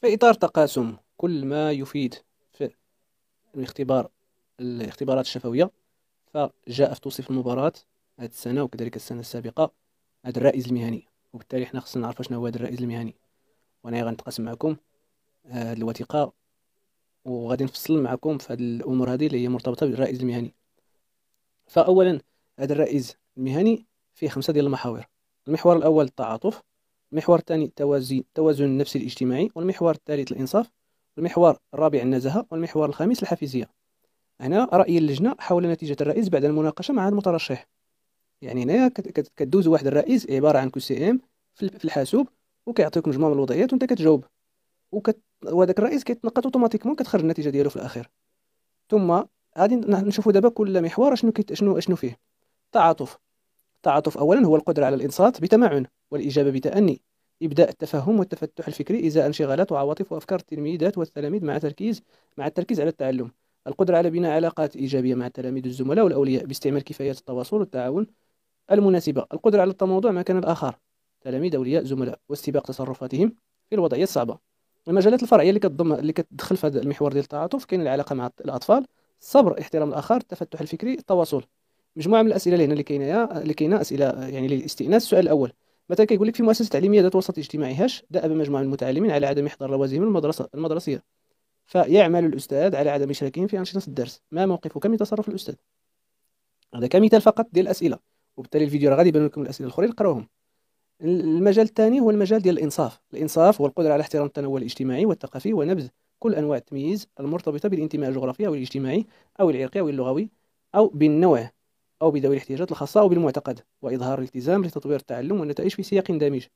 في إطار تقاسم كل ما يفيد في الاختبار الاختبارات الشفوية فجاء في توصيف المباراة هذه السنة وكذلك السنة السابقة هذا الرائز المهني وبالتالي حنا خصنا نعرفوا شنو هو هذا الرائز المهني وأنا غنتقاسم معكم هاد الوثيقة وغادي نفصل معكم في هاد الأمور هذه اللي هي مرتبطة بالرائز المهني فأولا هذا الرائز المهني فيه خمسة ديال المحاور المحور الأول التعاطف المحور الثاني التوازن التوازن النفسي الاجتماعي والمحور الثالث الانصاف والمحور الرابع النزاهه والمحور الخامس الحفيزيه هنا راي اللجنه حول نتيجه الرئيس بعد المناقشه مع المترشح يعني هنايا كدوز واحد الرئيس عباره عن كو سي ام في الحاسوب وكيعطيك مجموعه من الوضعيات وانت كتجاوب وكت... وهذاك الرئيس كيتنقط اوتوماتيكمون كتخرج النتيجه ديالو في الاخير ثم غادي نشوفوا دابا كل محور شنو شنو شنو فيه التعاطف التعاطف اولا هو القدره على الانصات بتمعن والإجابة بتأني إبداء التفهم والتفتح الفكري إزاء انشغالات وعواطف وأفكار التلميذات والتلاميذ مع تركيز مع التركيز على التعلم القدرة على بناء علاقات إيجابية مع التلاميذ الزملاء والأولياء باستعمال كفايات التواصل والتعاون المناسبة القدرة على التموضع مع كان الآخر تلاميذ أولياء زملاء واستباق تصرفاتهم في الوضعية الصعبة المجالات الفرعية اللي كتضم اللي كتدخل في هذا المحور ديال التعاطف كاين العلاقة مع الأطفال الصبر احترام الآخر التفتح الفكري التواصل مجموعة من الأسئلة اللي هنا اللي كاينة اللي كاينة أسئلة يعني للاستئناس السؤال الأول مثلا كيقول لك في مؤسسه تعليميه ذات وسط اجتماعي هش دأب مجموعه من المتعلمين على عدم احضار لوازمهم المدرسه المدرسيه فيعمل الاستاذ على عدم اشراكهم في انشطه الدرس ما موقفك من تصرف الاستاذ هذا كمثال فقط ديال الاسئله وبالتالي الفيديو راه غادي يبان لكم الاسئله الاخرين قراوهم المجال الثاني هو المجال ديال الانصاف الانصاف هو القدره على احترام التنوع الاجتماعي والثقافي ونبذ كل انواع التمييز المرتبطه بالانتماء الجغرافي او الاجتماعي او العرقي او اللغوي او بالنوع أو بذوي الاحتياجات الخاصة أو بالمعتقد وإظهار الالتزام لتطوير التعلم والنتائج في سياق دامج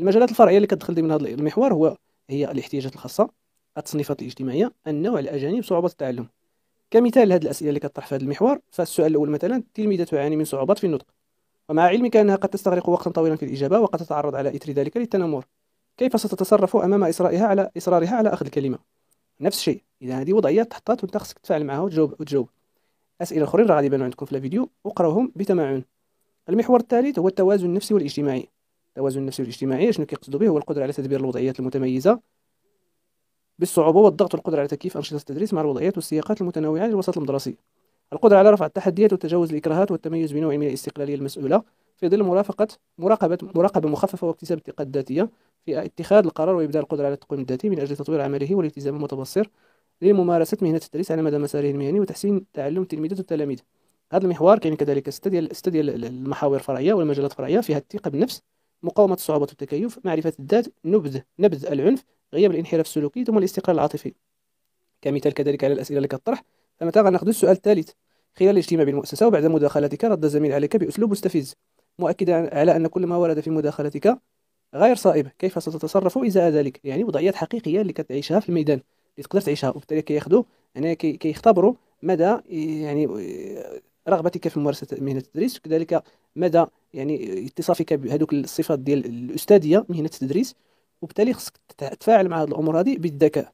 المجالات الفرعية اللي كتدخل ضمن هذا المحور هو هي الاحتياجات الخاصة التصنيفات الاجتماعية النوع الأجانب صعوبة التعلم كمثال لهذه الأسئلة اللي كطرح في هذا المحور فالسؤال الأول مثلا التلميذة تعاني من صعوبات في النطق ومع علمك أنها قد تستغرق وقتا طويلا في الإجابة وقد تتعرض على إثر ذلك للتنمر كيف ستتصرف أمام إصرارها على إصرارها على أخذ الكلمة نفس الشيء إذا هذه وضعية تحطات وأنت خصك تتفاعل معها وتجاوب وتجاوب أسئلة أخرين راه غادي يبانو عندكم في الفيديو وقراوهم بتمعن المحور الثالث هو التوازن النفسي والاجتماعي التوازن النفسي والاجتماعي شنو كيقصدوا به هو القدرة على تدبير الوضعيات المتميزة بالصعوبة والضغط والقدرة على تكييف أنشطة التدريس مع الوضعيات والسياقات المتنوعة للوسط المدرسي القدرة على رفع التحديات وتجاوز الإكراهات والتميز بنوع من الاستقلالية المسؤولة في ظل مرافقة مراقبة مراقبة مخففة واكتساب الثقة الذاتية في اتخاذ القرار وإبداء القدرة على التقويم الذاتي من أجل تطوير عمله والالتزام المتبصر لممارسة مهنة التدريس على مدى مساره المهني وتحسين تعلم تلميذة التلاميذ هذا المحور كان كذلك ستة ديال المحاور الفرعية والمجالات الفرعية فيها الثقة بالنفس مقاومة الصعوبات والتكيف معرفة الذات نبذ نبذ العنف غياب الانحراف السلوكي ثم الاستقرار العاطفي كمثال كذلك على الأسئلة اللي كطرح فمتى غناخذ السؤال الثالث خلال الاجتماع بالمؤسسة وبعد مداخلتك رد الزميل عليك بأسلوب مستفز مؤكدا على أن كل ما ورد في مداخلتك غير صائب كيف ستتصرف إزاء ذلك يعني وضعيات حقيقية اللي كتعيشها في الميدان اللي تقدر تعيشها وبالتالي كياخذوا يعني كيختبروا مدى يعني رغبتك في ممارسه مهنه التدريس وكذلك مدى يعني اتصافك بهذوك الصفات ديال الاستاذيه مهنه التدريس وبالتالي خصك تتفاعل مع هذه الامور هذه بالذكاء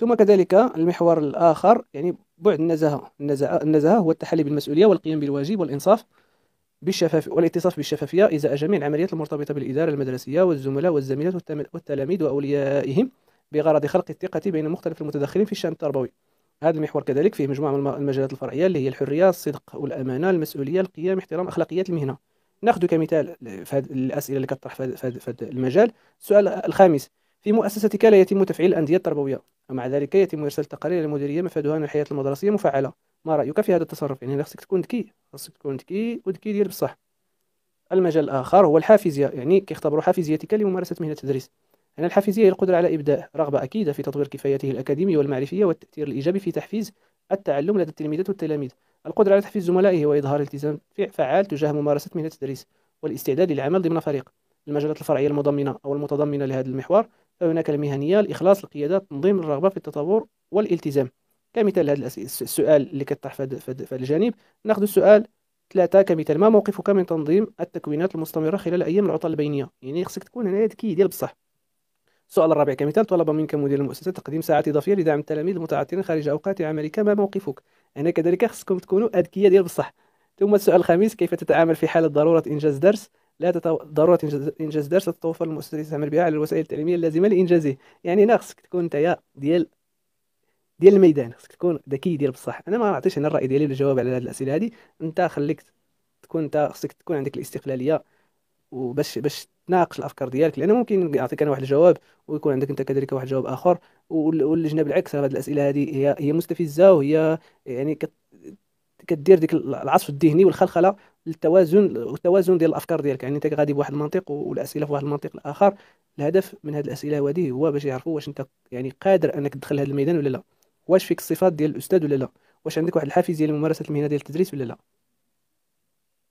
ثم كذلك المحور الاخر يعني بعد النزاهه النزاهه, النزاهة هو التحلي بالمسؤوليه والقيام بالواجب والانصاف بالشفاف والاتصاف بالشفافيه ازاء جميع العمليات المرتبطه بالاداره المدرسيه والزملاء والزميلات والتلاميذ واوليائهم بغرض خلق الثقة بين مختلف المتدخلين في الشأن التربوي هذا المحور كذلك فيه مجموعة من المجالات الفرعية اللي هي الحرية الصدق والأمانة المسؤولية القيم احترام أخلاقيات المهنة ناخذ كمثال في هذه الأسئلة اللي كطرح في هذا المجال السؤال الخامس في مؤسستك لا يتم تفعيل الأندية التربوية ومع ذلك يتم إرسال تقارير للمديرية مفادها أن الحياة المدرسية مفعلة ما رأيك في هذا التصرف يعني خاصك تكون ذكي خاصك تكون ذكي وذكي ديال بصح المجال الآخر هو الحافزية يعني كيختبروا حافزيتك لممارسة مهنة التدريس أن الحافزية هي القدرة على إبداع رغبة أكيدة في تطوير كفاياته الأكاديمية والمعرفية والتأثير الإيجابي في تحفيز التعلم لدى التلميذات والتلاميذ القدرة على تحفيز زملائه وإظهار التزام فعال تجاه ممارسة مهنة التدريس والاستعداد للعمل ضمن فريق المجالات الفرعية المضمنة أو المتضمنة لهذا المحور فهناك المهنية الإخلاص القيادة تنظيم الرغبة في التطور والالتزام كمثال هذا السؤال اللي كطرح في هذا الجانب ناخذ السؤال ثلاثة كمثال ما موقفك من تنظيم التكوينات المستمرة خلال أيام العطل البينية يعني خصك تكون هنايا ذكي ديال بصح السؤال الرابع كمثال طلب منك مدير المؤسسة تقديم ساعات إضافية لدعم التلاميذ المتعثرين خارج أوقات عملك ما موقفك؟ أنا كذلك خصكم تكونوا أذكياء ديال بصح ثم السؤال الخامس كيف تتعامل في حالة ضرورة إنجاز درس لا تتو... ضروره انجاز درس تتوفر المؤسسه التي تعمل بها على الوسائل التعليميه اللازمه لانجازه يعني هنا خصك تكون أنت ديال ديال الميدان خصك تكون ذكي ديال بصح انا ما نعطيش هنا الراي ديالي للجواب على هذه الاسئله هذه انت خليك تكون انت خصك تكون عندك الاستقلاليه وباش باش ناقش الافكار ديالك لان ممكن يعطيك انا واحد الجواب ويكون عندك انت كذلك واحد الجواب اخر واللجنه بالعكس هذه الاسئله هذه هي هي مستفزه وهي يعني كدير ديك العصف الذهني والخلخله للتوازن والتوازن ديال الافكار ديالك يعني انت غادي بواحد المنطق والاسئله في واحد المنطق الاخر الهدف من هذه الاسئله هذه هو باش يعرفوا واش انت يعني قادر انك تدخل هذا الميدان ولا لا واش فيك الصفات ديال الاستاذ ولا لا واش عندك واحد الحافز ديال ممارسه المهنه ديال التدريس ولا لا